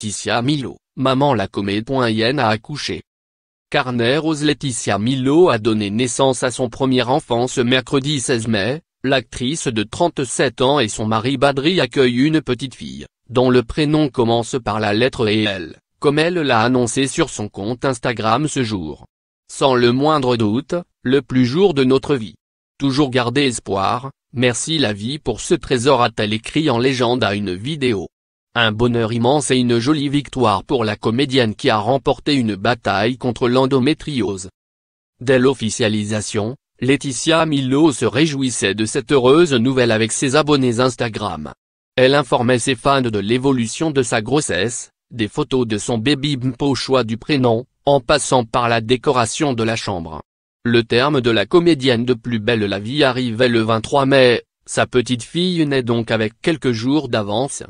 Laetitia Milo, maman la comédienne a accouché. Carner Rose Laetitia Milo a donné naissance à son premier enfant ce mercredi 16 mai, l'actrice de 37 ans et son mari Badri accueillent une petite fille, dont le prénom commence par la lettre e L, comme elle l'a annoncé sur son compte Instagram ce jour. Sans le moindre doute, le plus jour de notre vie. Toujours garder espoir, merci la vie pour ce trésor a-t-elle écrit en légende à une vidéo. Un bonheur immense et une jolie victoire pour la comédienne qui a remporté une bataille contre l'endométriose. Dès l'officialisation, Laetitia Milo se réjouissait de cette heureuse nouvelle avec ses abonnés Instagram. Elle informait ses fans de l'évolution de sa grossesse, des photos de son baby au choix du prénom, en passant par la décoration de la chambre. Le terme de la comédienne de Plus belle la vie arrivait le 23 mai, sa petite fille naît donc avec quelques jours d'avance.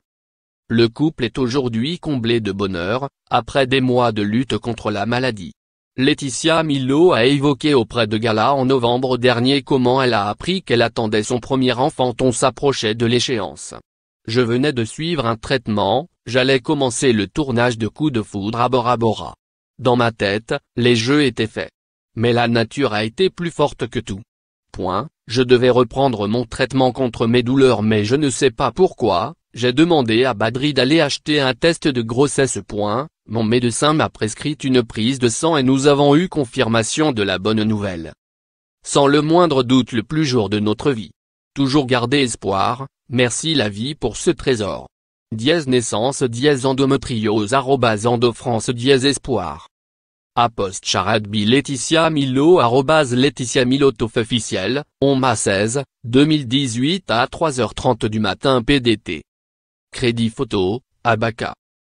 Le couple est aujourd'hui comblé de bonheur, après des mois de lutte contre la maladie. Laetitia Milo a évoqué auprès de Gala en novembre dernier comment elle a appris qu'elle attendait son premier enfant on s'approchait de l'échéance. Je venais de suivre un traitement, j'allais commencer le tournage de coups de foudre à Bora Bora. Dans ma tête, les jeux étaient faits. Mais la nature a été plus forte que tout. Point, je devais reprendre mon traitement contre mes douleurs mais je ne sais pas pourquoi, j'ai demandé à Badri d'aller acheter un test de grossesse. Mon médecin m'a prescrit une prise de sang et nous avons eu confirmation de la bonne nouvelle. Sans le moindre doute le plus jour de notre vie. Toujours garder espoir, merci la vie pour ce trésor. Dièse naissance dièse endométriose arrobase endofrance dièse espoir. Apost Charadbi Laetitia Milo arrobas Laetitia tof officiel, on m'a 16, 2018 à 3h30 du matin PDT. Crédit Photo, Abaca.